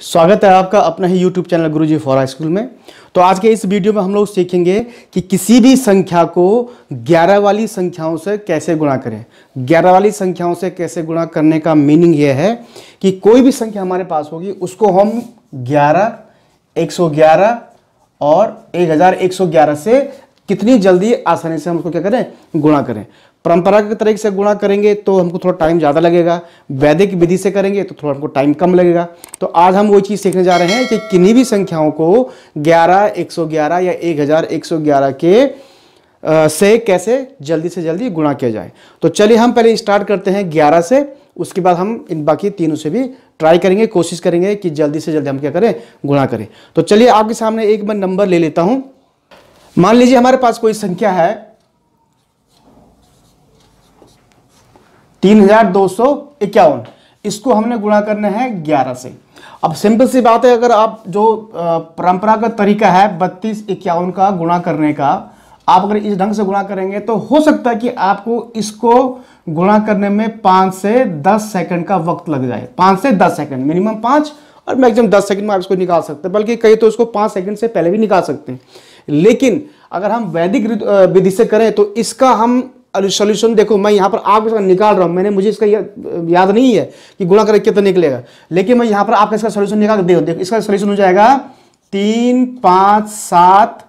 स्वागत है आपका अपना ही YouTube channel Guruji for school में तो आज के इस वीडियो में हम लोग सीखेंगे कि किसी भी संख्या को 11 वाली संख्याओं से कैसे गुणा करें 11 वाली संख्याओं से कैसे गुणा करने का मीनिंग यह है कि कोई भी संख्या हमारे पास होगी उसको हम 11, 111 और 1111 से कितनी जल्दी आसानी से हम उसको क्या करें गुणा करें परंपरागत तरीके से गुणा करेंगे तो हमको थोड़ा टाइम ज़्यादा लगेगा वैदिक विधि से करेंगे तो थोड़ा हमको टाइम कम लगेगा तो आज हम वो चीज़ सीखने जा रहे हैं कि किन्हीं भी संख्याओं को 11, 111 या 1111 के आ, से कैसे जल्दी से जल्दी गुणा किया जाए तो चलिए हम पहले स्टार्ट करते हैं ग्यारह से उसके बाद हम इन बाकी तीनों से भी ट्राई करेंगे कोशिश करेंगे कि जल्दी से जल्दी हम क्या करें गुणा करें तो चलिए आपके सामने एक मैं नंबर ले लेता हूँ मान लीजिए हमारे पास कोई संख्या है तीन हजार दो सौ इक्यावन इसको हमने गुणा करना है ग्यारह से अब सिंपल सी बात है अगर आप जो परंपरागत तरीका है बत्तीस इक्यावन का गुणा करने का आप अगर इस ढंग से गुणा करेंगे तो हो सकता है कि आपको इसको गुणा करने में पाँच से दस सेकंड का वक्त लग जाए पाँच से दस सेकंड मिनिमम पाँच और मैक्सिमम दस सेकंड में आप इसको निकाल सकते हैं बल्कि कई तो इसको पाँच सेकंड से पहले भी निकाल सकते हैं लेकिन अगर हम वैदिक विधि से करें तो इसका हम सोल्यूशन देखो मैं यहाँ पर आपको इसका निकाल रहा हूँ मैंने मुझे इसका याद नहीं है कि गुणा करके कितना निकलेगा लेकिन मैं यहाँ पर आपका इसका सोल्यूशन निकाल देखो देखो इसका सोल्यूशन हो जाएगा तीन पाँच सात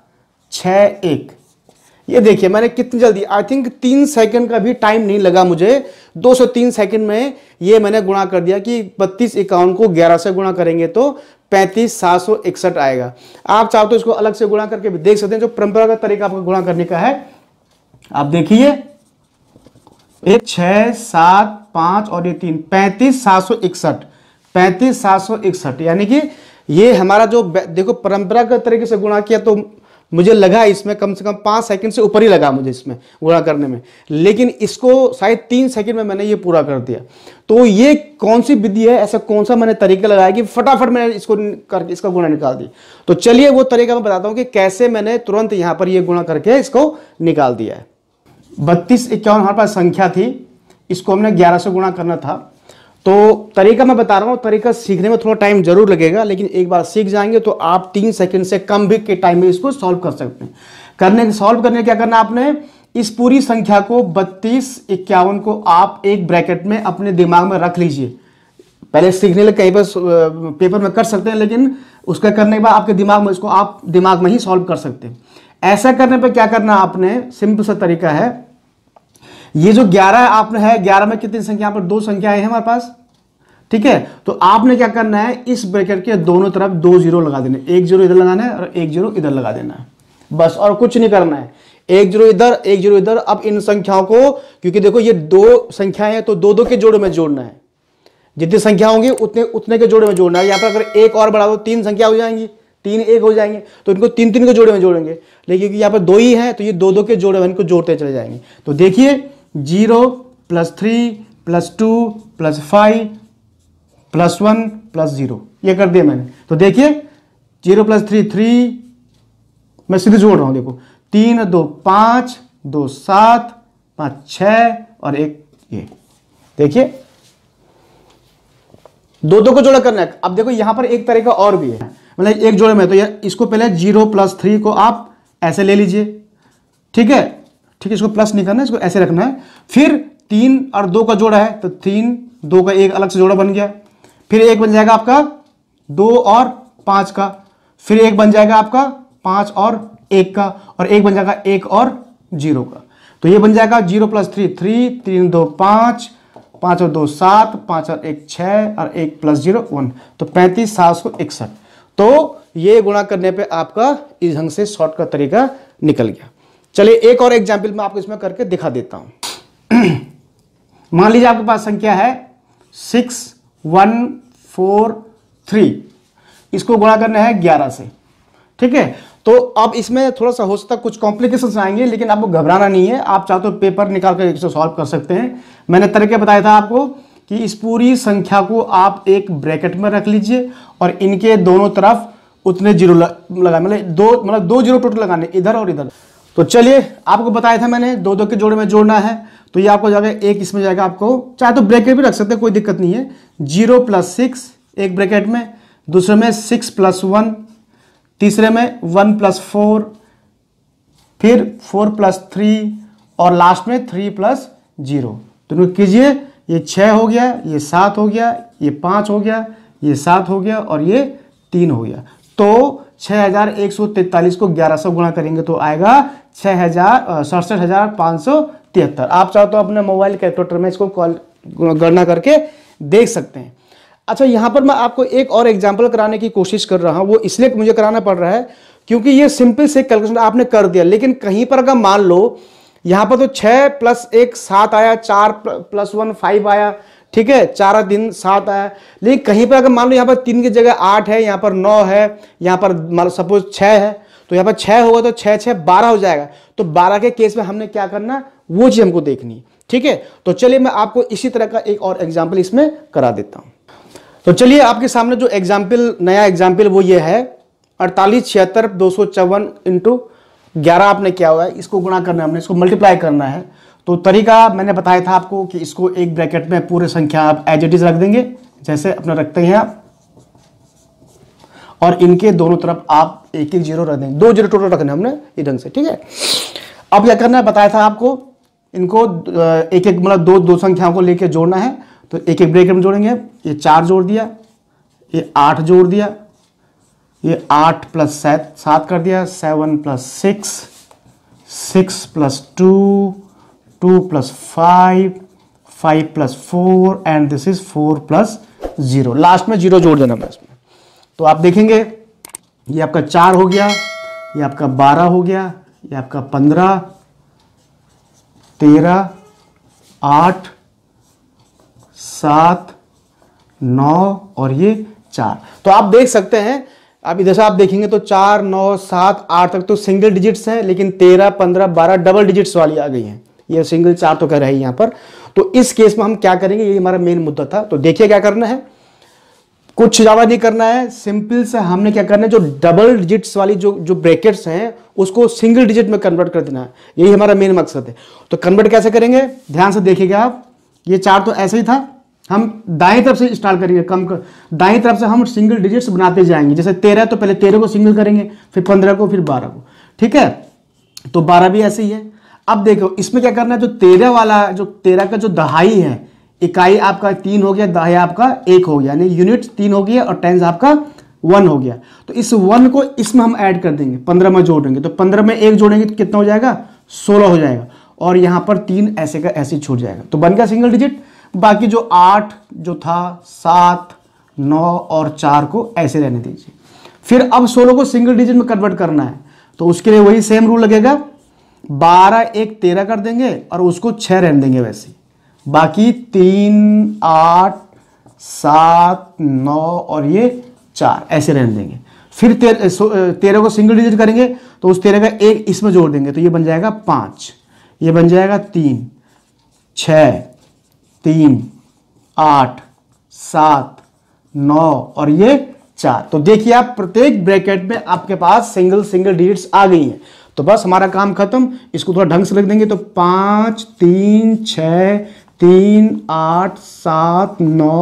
छ एक ये देखिए मैंने कितनी जल्दी आई थिंक तीन सेकंड का भी टाइम नहीं लगा मुझे 203 सेकंड में ये मैंने गुणा कर दिया कि बत्तीस इक्यावन को 11 से गुणा करेंगे तो पैंतीस सात सौ इकसठ आएगा आप चाहो तो इसको अलग से गुणा करके भी देख सकते हैं जो परंपरागत तरीका आपको गुणा करने का है आप देखिए ये छः सात पाँच और ये तीन पैंतीस सात सौ इकसठ पैंतीस सात सौ इकसठ यानी कि ये हमारा जो देखो परंपरागत तरीके से गुणा किया तो मुझे लगा इसमें कम से कम पाँच सेकंड से ऊपर ही लगा मुझे इसमें गुणा करने में लेकिन इसको शायद तीन सेकंड में मैंने ये पूरा कर दिया तो ये कौन सी विधि है ऐसा कौन सा मैंने तरीका लगाया कि फटाफट मैंने इसको करके इसका गुणा निकाल दिया तो चलिए वो तरीका मैं बताता हूँ कि कैसे मैंने तुरंत यहाँ पर ये गुणा करके इसको निकाल दिया है बत्तीस इक्यावन हमारे पास संख्या थी इसको हमने ग्यारह से गुणा करना था तो तरीका मैं बता रहा हूँ तरीका सीखने में थोड़ा टाइम जरूर लगेगा लेकिन एक बार सीख जाएंगे तो आप तीन सेकंड से कम भी के टाइम में इसको सॉल्व कर सकते हैं करने सॉल्व करने क्या करना आपने इस पूरी संख्या को बत्तीस इक्यावन को आप एक ब्रैकेट में अपने दिमाग में रख लीजिए पहले सीखने लगे कई बार पेपर में कर सकते हैं लेकिन उसका करने के बाद आपके दिमाग में इसको आप दिमाग में ही सॉल्व कर सकते हैं ऐसा करने पर क्या करना आपने सिंपल सा तरीका है ये जो 11 आपने है 11 में कितनी संख्या पर दो संख्याएं हैं हमारे पास ठीक है तो आपने क्या करना है इस ब्रैकेट के दोनों तरफ दो जीरो लगा देने एक जीरो इधर लगाना है और एक जीरो इधर लगा देना है बस और कुछ नहीं करना है एक जीरो इधर एक जीरो इधर अब इन संख्याओं को क्योंकि देखो ये दो संख्याएं हैं तो दो दो के जोड़े में जोड़ना है जितनी संख्या होंगी उतने उतने के जोड़े में जोड़ना है यहां पर अगर एक और बढ़ा दो तीन संख्या हो जाएंगी तीन एक हो जाएंगे तो इनको तीन तीन को जोड़े में जोड़ेंगे लेकिन क्योंकि यहाँ पर दो ही है तो ये दो दो के जोड़े में इनको जोड़ते चले जाएंगे तो देखिए zero plus three plus two plus five plus one plus zero ये कर दिया मैंने तो देखिए जीरो प्लस थ्री थ्री मैं सीधे जोड़ रहा हूँ देखो तीन दो पाँच दो सात पाँच छ और एक ये देखिए दो दो को जोड़ा करना है अब देखो यहां पर एक तरह का और भी है मतलब एक जोड़े में तो ये इसको पहले जीरो प्लस थ्री को आप ऐसे ले लीजिए ठीक है ठीक है इसको प्लस नहीं करना इसको ऐसे रखना है फिर तीन और दो का जोड़ा है तो तीन दो का एक अलग से जोड़ा बन गया फिर एक बन जाएगा आपका दो और पाँच का फिर एक बन जाएगा आपका पाँच और एक का और एक बन जाएगा एक और जीरो का तो ये बन जाएगा जीरो प्लस थ्री थ्री तीन दो पाँच पाँच और दो सात पाँच और एक छः और एक प्लस जीरो वन तो पैंतीस सात सौ इकसठ तो ये गुणा करने पे आपका इस ढंग से शॉर्ट का तरीका निकल गया चलिए एक और एग्जाम्पल मैं आपको इसमें करके दिखा देता हूं मान लीजिए आपके पास संख्या है सिक्स वन फोर थ्री इसको गुणा करना है ग्यारह से ठीक है तो अब इसमें थोड़ा सा हो सकता है कुछ कॉम्प्लिकेशन आएंगे लेकिन आपको घबराना नहीं है आप चाहते तो पेपर निकाल कर सॉल्व कर सकते हैं मैंने तरीके बताया था आपको कि इस पूरी संख्या को आप एक ब्रैकेट में रख लीजिए और इनके दोनों तरफ उतने जीरो लगा मतलब दो मतलब दो जीरो टोटल लगाने इधर और इधर तो चलिए आपको बताया था मैंने दो दो के जोड़े में जोड़ना है तो ये आपको जाएगा एक इसमें जाएगा आपको चाहे तो ब्रैकेट भी रख सकते हैं कोई दिक्कत नहीं है जीरो प्लस सिक्स एक ब्रैकेट में दूसरे में सिक्स प्लस वन तीसरे में वन प्लस फोर फिर फोर प्लस थ्री और लास्ट में थ्री प्लस जीरो तो कीजिए ये छः हो गया ये सात हो गया ये पाँच हो गया ये सात हो गया और ये तीन हो गया तो 6143 को 1100 गुणा करेंगे तो आएगा छः हज़ार सड़सठ हज़ार पाँच सौ तिहत्तर आप चाहो तो अपने मोबाइल कैलकुलेटर में इसको कॉल गणना करके देख सकते हैं अच्छा यहाँ पर मैं आपको एक और एग्जाम्पल कराने की कोशिश कर रहा हूँ वो इसलिए मुझे कराना पड़ रहा है क्योंकि ये सिंपल से कैलकुलेशन आपने कर दिया लेकिन कहीं पर अगर मान लो यहाँ पर तो छ प्लस एक सात आया चार प्लस वन फाइव आया ठीक है चार दिन सात आया लेकिन कहीं पर अगर मान लो यहाँ पर तीन की जगह आठ है यहाँ पर नौ है यहाँ पर मान लो सपोज छ है तो यहाँ पर छह होगा तो छह छह बारह हो जाएगा तो बारह के केस में हमने क्या करना वो चीज़ हमको देखनी ठीक है तो चलिए मैं आपको इसी तरह का एक और एग्जाम्पल इसमें करा देता हूं तो चलिए आपके सामने जो एग्जाम्पल नया एग्जाम्पल वो ये है अड़तालीस छिहत्तर दो सौ चौवन इंटू ग्यारह आपने किया हुआ है इसको गुणा करना हमने इसको मल्टीप्लाई करना है तो तरीका मैंने बताया था आपको कि इसको एक ब्रैकेट में पूरे संख्या आप एज इट इज रख देंगे जैसे अपना रखते हैं आप और इनके दोनों तरफ आप एक एक जीरो रख देंगे दो जीरो टोटल रखने हमने इस ढंग से ठीक है अब क्या करना है बताया था आपको इनको एक एक मतलब दो दो संख्याओं को लेकर जोड़ना है तो एक एक ब्रैकेट में जोड़ेंगे ये चार जोड़ दिया ये आठ जोड़ दिया ये आठ प्लस सात सात कर दिया seven plus six six plus two two plus five five plus four and this is four plus zero last में जीरो जोड़ देना मैं इसमें तो आप देखेंगे ये आपका चार हो गया ये आपका बारह हो गया ये आपका पंद्रह तेरह आठ सात नौ और ये चार तो आप देख सकते हैं अब इधर से आप देखेंगे तो चार नौ सात आठ तक तो सिंगल डिजिट्स हैं लेकिन तेरह पंद्रह बारह डबल डिजिट्स वाली आ गई हैं ये सिंगल चार तो कह रहे हैं यहाँ पर तो इस केस में हम क्या करेंगे ये हमारा मेन मुद्दा था तो देखिए क्या करना है कुछ ज़्यादा नहीं करना है सिंपल से हमने क्या करना है जो डबल डिजिट्स वाली जो जो ब्रैकेट्स हैं उसको सिंगल डिजिट में कन्वर्ट कर देना है यही हमारा मेन मकसद है तो कन्वर्ट कैसे करेंगे ध्यान से देखिएगा आप ये चार तो ऐसे ही था हम दाएं तरफ से स्टार्ट करेंगे कम कर दाएं तरफ से हम सिंगल डिजिट्स बनाते जाएंगे जैसे तेरह तो पहले तेरह को सिंगल करेंगे फिर पंद्रह को फिर बारह को ठीक है तो बारह भी ऐसे ही है अब देखो इसमें क्या करना है जो तेरह वाला जो तेरह का जो दहाई है इकाई आपका तीन हो गया दहाई आपका एक हो गया यानी यूनिट तीन हो गया और टेंस आपका वन हो गया तो इस वन को इसमें हम ऐड कर देंगे पंद्रह में जोड़ेंगे तो पंद्रह में एक जोड़ेंगे तो कितना हो जाएगा सोलह हो जाएगा और यहां पर तीन ऐसे का ऐसे छूट जाएगा तो बन गया सिंगल डिजिट बाकी जो आठ जो था सात नौ और चार को ऐसे रहने दीजिए फिर अब सोलह को सिंगल डिजिट में कन्वर्ट करना है तो उसके लिए वही सेम रूल लगेगा बारह एक तेरह कर देंगे और उसको छह रहने देंगे वैसे बाकी तीन आठ सात नौ और ये चार ऐसे रहने देंगे फिर तेरह तेरह को सिंगल डिजिट करेंगे तो उस तेरह का एक इसमें जोड़ देंगे तो ये बन जाएगा पांच ये बन जाएगा तीन छ तीन आठ सात नौ और ये चार तो देखिए आप प्रत्येक ब्रैकेट में आपके पास सिंगल सिंगल डिजिट्स आ गई हैं तो बस हमारा काम खत्म इसको थोड़ा ढंग से लग देंगे तो पांच तीन छ तीन आठ सात नौ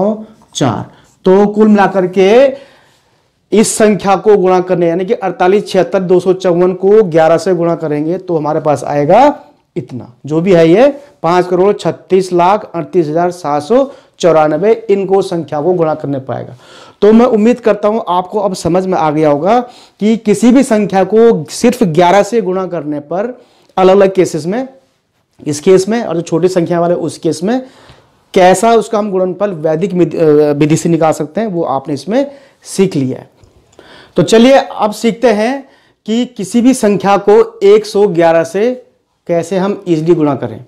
चार तो कुल मिलाकर के इस संख्या को गुणा करने यानी कि अड़तालीस छिहत्तर दो सौ चौवन को ग्यारह से गुणा करेंगे तो हमारे पास आएगा इतना जो भी है ये पांच करोड़ छत्तीस लाख अड़तीस हजार सात सौ चौरानबे इनको संख्या को गुणा करने पाएगा तो मैं उम्मीद करता हूं आपको अब समझ में आ गया होगा कि किसी भी संख्या को सिर्फ 11 से गुणा करने पर अलग अलग केसेस में इस केस में और जो छोटी संख्या वाले उस केस में कैसा उसका हम गुणनफल वैदिक विधि से निकाल सकते हैं वो आपने इसमें सीख लिया है तो चलिए अब सीखते हैं कि किसी भी संख्या को 111 से कैसे हम ईजली गुणा करें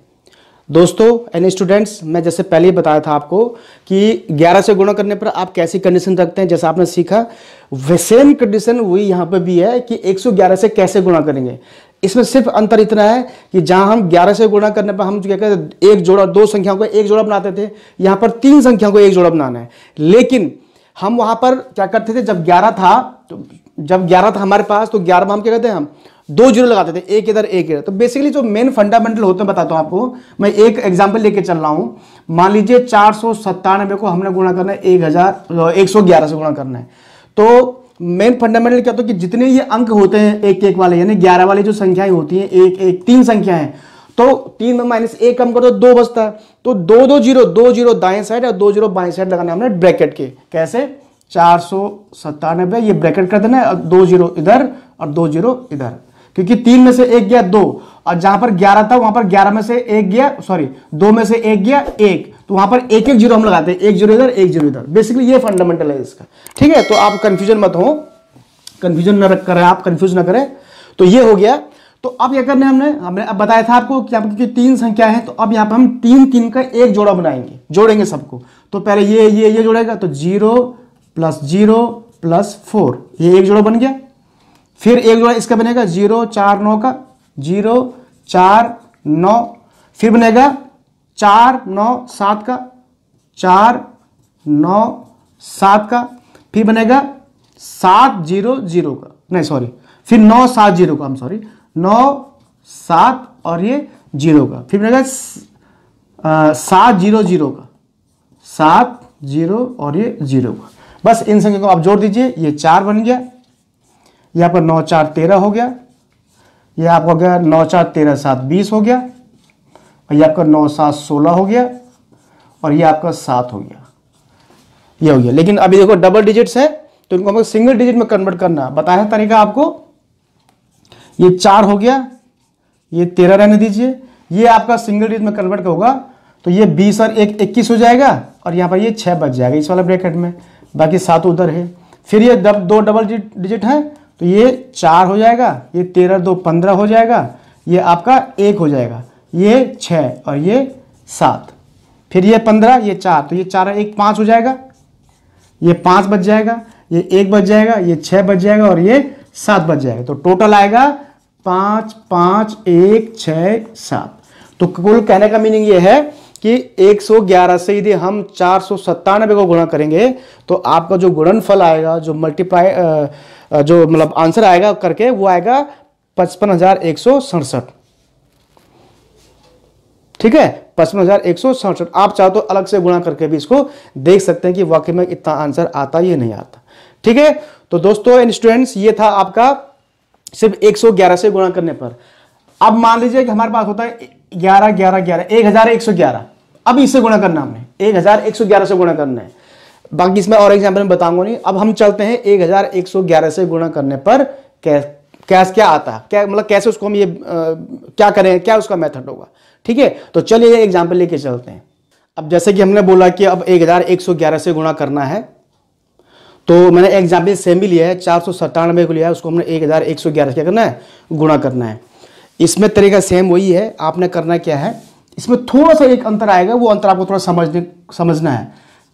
दोस्तों एन स्टूडेंट्स मैं जैसे पहले ही बताया था आपको कि 11 से गुणा करने पर आप कैसी कंडीशन रखते हैं जैसा आपने सीखा वे सेम कंडीशन वही यहाँ पर भी है कि 111 से कैसे गुणा करेंगे इसमें सिर्फ अंतर इतना है कि जहाँ हम 11 से गुणा करने पर हम क्या कहते हैं एक जोड़ा दो संख्याओं को एक जोड़ा बनाते थे यहाँ पर तीन संख्याओं को एक जोड़ा बनाना है लेकिन हम वहाँ पर क्या करते थे जब ग्यारह था तो जब ग्यारह था हमारे पास तो ग्यारह में हम क्या कहते हैं हम दो जीरो लगाते थे एक इधर एक इधर तो बेसिकली जो मेन फंडामेंटल होते हैं बताता हूँ आपको मैं एक एग्जाम्पल लेके चल रहा हूँ मान लीजिए चार सौ सत्तानबे को हमने गुणा करना है एक हजार तो एक सौ ग्यारह से गुणा करना है तो मेन फंडामेंटल क्या होता है कि जितने ये अंक होते हैं एक एक वाले यानी ग्यारह वाली जो संख्याएं होती हैं एक एक तीन संख्याएं तो तीन में माइनस एक कम करो तो दो बचता है तो दो दो जीरो दो जीरो दाएं साइड और दो जीरो बाएं साइड लगाना हमने ब्रैकेट के कैसे चार सौ सत्तानबे ये ब्रैकेट कर देना है दो जीरो इधर और दो जीरो इधर क्योंकि तीन में से एक गया दो और जहां पर ग्यारह था वहां पर ग्यारह में से एक गया सॉरी दो में से एक गया एक तो वहां पर एक एक जीरो हम लगाते हैं एक जीरो इधर एक जीरो इधर बेसिकली ये फंडामेंटल है इसका ठीक है तो आप कंफ्यूजन मत हो कंफ्यूजन ना करें आप कंफ्यूज ना करें तो ये हो गया तो अब यह करना हमने हमने अब बताया था आपको कि आपकी तीन संख्या है तो अब यहाँ पर हम तीन तीन का एक जोड़ा बनाएंगे जोड़ेंगे सबको तो पहले ये ये ये जोड़ेगा तो zero plus zero plus four ये एक जोड़ा बन गया फिर एक जोड़ा इसका बनेगा जीरो चार नौ का जीरो चार नौ फिर बनेगा चार नौ सात का चार नौ सात का फिर बनेगा सात जीरो जीरो का नहीं सॉरी फिर नौ सात जीरो का हम सॉरी नौ सात और ये जीरो का फिर बनेगा सात जीरो जीरो का सात जीरो और ये जीरो का बस इन संख्या को आप जोड़ दीजिए ये चार बन गया यहाँ पर नौ चार तेरह हो गया ये आपका हो गया नौ चार तेरह सात बीस हो गया और यह आपका नौ सात सोलह हो गया और यह आपका सात हो गया यह हो गया लेकिन अभी देखो डबल डिजिट्स है तो इनको हमें सिंगल डिजिट में कन्वर्ट करना बताया है तरीका आपको ये चार हो गया ये तेरह रहने दीजिए ये आपका सिंगल डिजिट में कन्वर्ट होगा तो ये बीस और एक इक्कीस हो जाएगा और यहाँ पर ये छः बच जाएगा इस वाला ब्रैकेट में बाकी सात उधर है फिर ये दब, दो डबल डिजिट है तो ये चार हो जाएगा ये तेरह दो पंद्रह हो जाएगा ये आपका एक हो जाएगा ये छः और ये सात फिर ये पंद्रह ये चार तो ये चार एक पाँच हो जाएगा ये पाँच बच जाएगा ये एक बच जाएगा ये छः बच जाएगा और ये सात बच जाएगा तो टोटल आएगा पाँच पाँच एक छ सात तो कुल कहने का मीनिंग ये है कि 111 से यदि हम चार को गुणा करेंगे तो आपका जो गुणनफल आएगा जो मल्टीप्लाई जो मतलब आंसर आएगा करके वो आएगा पचपन हजार एक सौ सड़सठ ठीक है पचपन हजार एक सौ सड़सठ आप चाहो तो अलग से गुणा करके भी इसको देख सकते हैं कि वाकई में इतना आंसर आता या नहीं आता ठीक है तो दोस्तों इन स्टूडेंट्स ये था आपका सिर्फ 111 से गुणा करने पर अब मान लीजिए कि हमारे पास होता है ग्यारह ग्यारह ग्यारह एक हजार एक सौ ग्यारह अब इससे गुणा करना हमने एक हजार एक सौ ग्यारह से गुणा करना है बाकी इसमें और एग्जाम्पल में बताऊंगा नहीं अब हम चलते हैं 1111 से गुणा करने पर कैश कैश क्या आता है क्या मतलब कैसे उसको हम ये आ, क्या करें क्या उसका मेथड होगा ठीक है तो चलिए एग्जाम्पल लेके चलते हैं अब जैसे कि हमने बोला कि अब 1111 से गुणा करना है तो मैंने एग्जाम्पल सेम ही लिया है चार सौ सत्तानवे को लिया है उसको हमने एक हज़ार एक सौ ग्यारह क्या करना है गुणा करना है इसमें तरीका सेम वही है आपने करना क्या है इसमें थोड़ा सा एक अंतर आएगा वो अंतर आपको थोड़ा समझने समझना है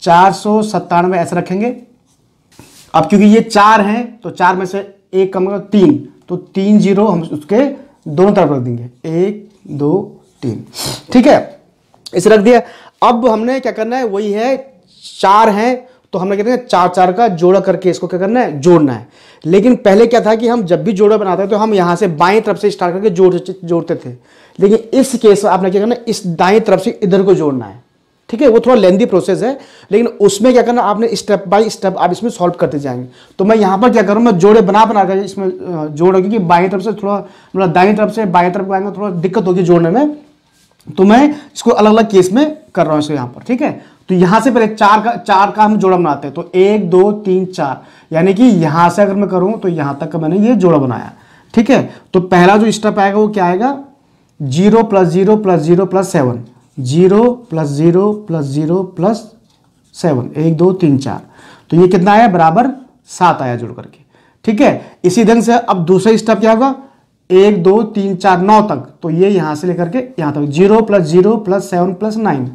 चार सौ सत्तानवे ऐसे रखेंगे अब क्योंकि ये चार हैं तो चार में से एक कम होगा तीन तो तीन जीरो हम उसके दोनों तरफ रख देंगे एक दो तीन ठीक है इसे रख दिया अब हमने क्या करना है वही है चार हैं तो हमने क्या हैं चार चार का जोड़ा करके इसको क्या करना है जोड़ना है लेकिन पहले क्या था कि हम जब भी जोड़ा बनाते हैं तो हम यहां से बाएं तरफ से स्टार्ट करके जोड़ जोड़ते थे लेकिन इस केस में आपने क्या करना है इस दाएं तरफ से इधर को जोड़ना है ठीक है वो थोड़ा लेंदी प्रोसेस है लेकिन उसमें क्या करना आपने स्टेप बाय स्टेप आप इसमें सॉल्व करते जाएंगे तो मैं यहाँ पर क्या करूँ मैं जोड़े बना बना कर इसमें जोड़ क्योंकि बाएं तरफ से थोड़ा मतलब दाएं तरफ से बाएं तरफ आएंगे थोड़ा दिक्कत होगी जोड़ने में तो मैं इसको अलग अलग केस में कर रहा हूँ इसको यहाँ पर ठीक है तो यहाँ से पहले चार का चार का हम जोड़ा बनाते हैं तो एक दो तीन चार यानी कि यहाँ से अगर मैं करूँ तो यहाँ तक मैंने ये जोड़ा बनाया ठीक है तो पहला जो स्टेप आएगा वो क्या आएगा zero plus zero plus zero plus seven zero plus zero plus zero plus seven एक दो तीन चार तो ये कितना आया बराबर सात आया जुड़ करके ठीक है इसी ढंग से अब दूसरा स्टेप क्या होगा एक दो तीन चार नौ तक तो ये यहां से लेकर के यहां तक zero plus zero plus seven plus nine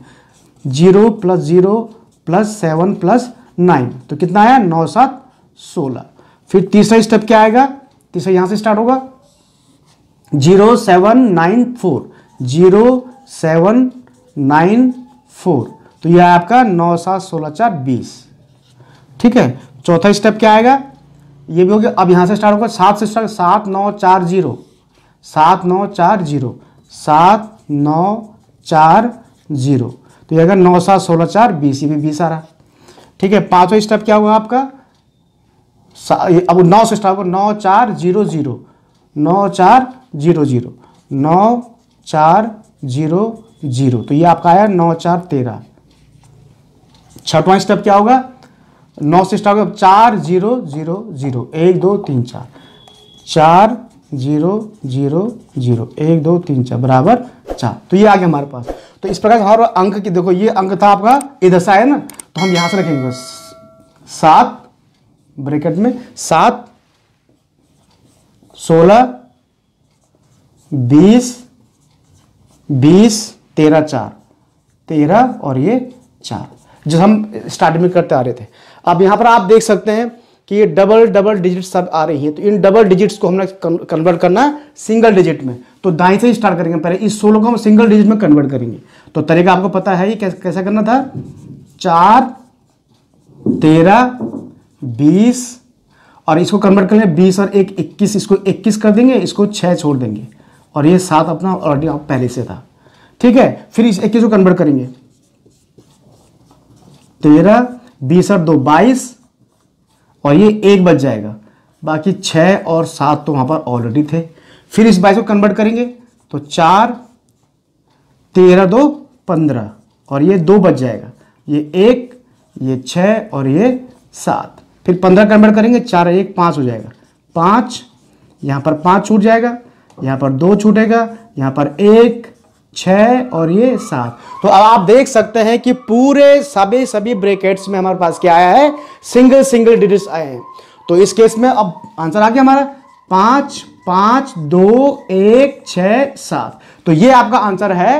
zero plus zero plus seven plus nine तो कितना आया नौ सात सोलह फिर तीसरा स्टेप क्या आएगा तीसरा यहां से स्टार्ट होगा zero seven nine four zero seven nine four तो यह आपका नौ सात सोलह चार बीस ठीक है चौथा स्टेप क्या आएगा ये भी हो गया अब यहाँ से स्टार्ट होगा सात से स्टार्ट सात नौ चार जीरो सात नौ चार जीरो सात नौ चार जीरो तो यह आएगा नौ सात सोलह चार बीस ये भी बीस आ रहा ठीक है पाँचवा स्टेप क्या हुआ आपका अब नौ से स्टार्ट होगा नौ चार जीरो जीरो नौ चार जीरो जीरो नौ चार जीरो जीरो तो ये आपका आया नौ चार तेरह छठवा स्टेप क्या होगा नौ से स्टार्ट होगा चार जीरो जीरो जीरो एक दो तीन चार चार जीरो जीरो जीरो एक दो तीन चार बराबर चार तो ये आ गया हमारे पास तो इस प्रकार हर अंक की देखो ये अंक था आपका इधर सा आया ना तो हम यहां से रखेंगे सात ब्रैकेट में सात सोलह बीस बीस तेरह चार तेरह और ये चार जो हम स्टार्टिंग में करते आ रहे थे अब यहां पर आप देख सकते हैं कि ये डबल डबल डिजिट सब आ रही हैं तो इन डबल डिजिट्स को हमने कन्वर्ट करना है सिंगल डिजिट में तो दाएं से ही स्टार्ट करेंगे पहले इस सोलह को हम सिंगल डिजिट में कन्वर्ट करेंगे तो तरीका आपको पता है ये कैसा करना था चार तेरह बीस और इसको कन्वर्ट कर लें बीस और एक इक्कीस इसको इक्कीस कर देंगे इसको छः छोड़ देंगे और ये सात अपना ऑलरेडी पहले से था ठीक है फिर इस इक्कीस को कन्वर्ट करेंगे तेरह बीस और दो बाईस और ये एक बच जाएगा बाकी छह और सात तो वहां पर ऑलरेडी थे फिर इस बाईस को कन्वर्ट करेंगे तो चार तेरह दो पंद्रह और ये दो बच जाएगा ये एक ये छह और ये सात फिर पंद्रह कन्वर्ट करेंगे चार एक पांच हो जाएगा पांच यहां पर पांच छूट जाएगा यहां पर दो छूटेगा यहां पर एक छः और ये सात तो अब आप देख सकते हैं कि पूरे सभी सभी ब्रेकेट्स में हमारे पास क्या आया है सिंगल सिंगल डिजिट्स आए हैं तो इस केस में अब आंसर आ गया हमारा पाँच पाँच दो एक छ सात तो ये आपका आंसर है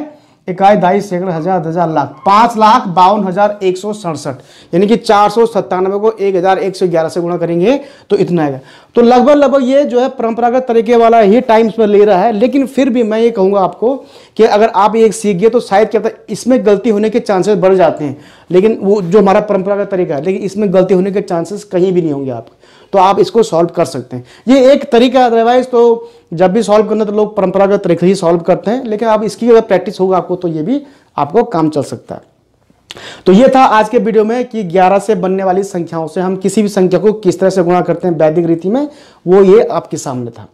इकाई दाई सैकड़ हजार हजार लाख पांच लाख बावन हजार एक सौ सड़सठ यानी कि चार सौ सत्तानवे को एक हजार एक सौ ग्यारह से गुणा करेंगे तो इतना आएगा तो लगभग लगभग ये जो है परंपरागत तरीके वाला ही टाइम्स पर ले रहा है लेकिन फिर भी मैं ये कहूंगा आपको कि अगर आप ये सीख गए तो शायद क्या इसमें गलती होने के चांसेस बढ़ जाते हैं लेकिन वो जो हमारा परंपरागत तरीका है लेकिन इसमें गलती होने के चांसेस कहीं भी नहीं होंगे आपके तो आप इसको सॉल्व कर सकते हैं ये एक तरीका अदरवाइज तो जब भी सॉल्व करना तो लोग परंपरागत तरीके ही सॉल्व करते हैं लेकिन आप इसकी अगर प्रैक्टिस होगा आपको तो ये भी आपको काम चल सकता है तो ये था आज के वीडियो में कि 11 से बनने वाली संख्याओं से हम किसी भी संख्या को किस तरह से गुणा करते हैं वैदिक रीति में वो ये आपके सामने था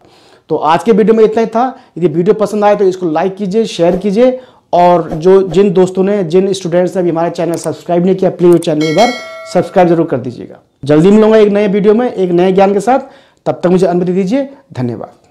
तो आज के वीडियो में इतना ही था यदि वीडियो पसंद आए तो इसको लाइक कीजिए शेयर कीजिए और जो जिन दोस्तों ने जिन स्टूडेंट्स ने भी हमारे चैनल सब्सक्राइब नहीं किया प्लीज़ वो चैनल एक बार सब्सक्राइब जरूर कर दीजिएगा जल्दी मिलूंगा एक नए वीडियो में एक नए ज्ञान के साथ तब तक मुझे अनुमति दीजिए धन्यवाद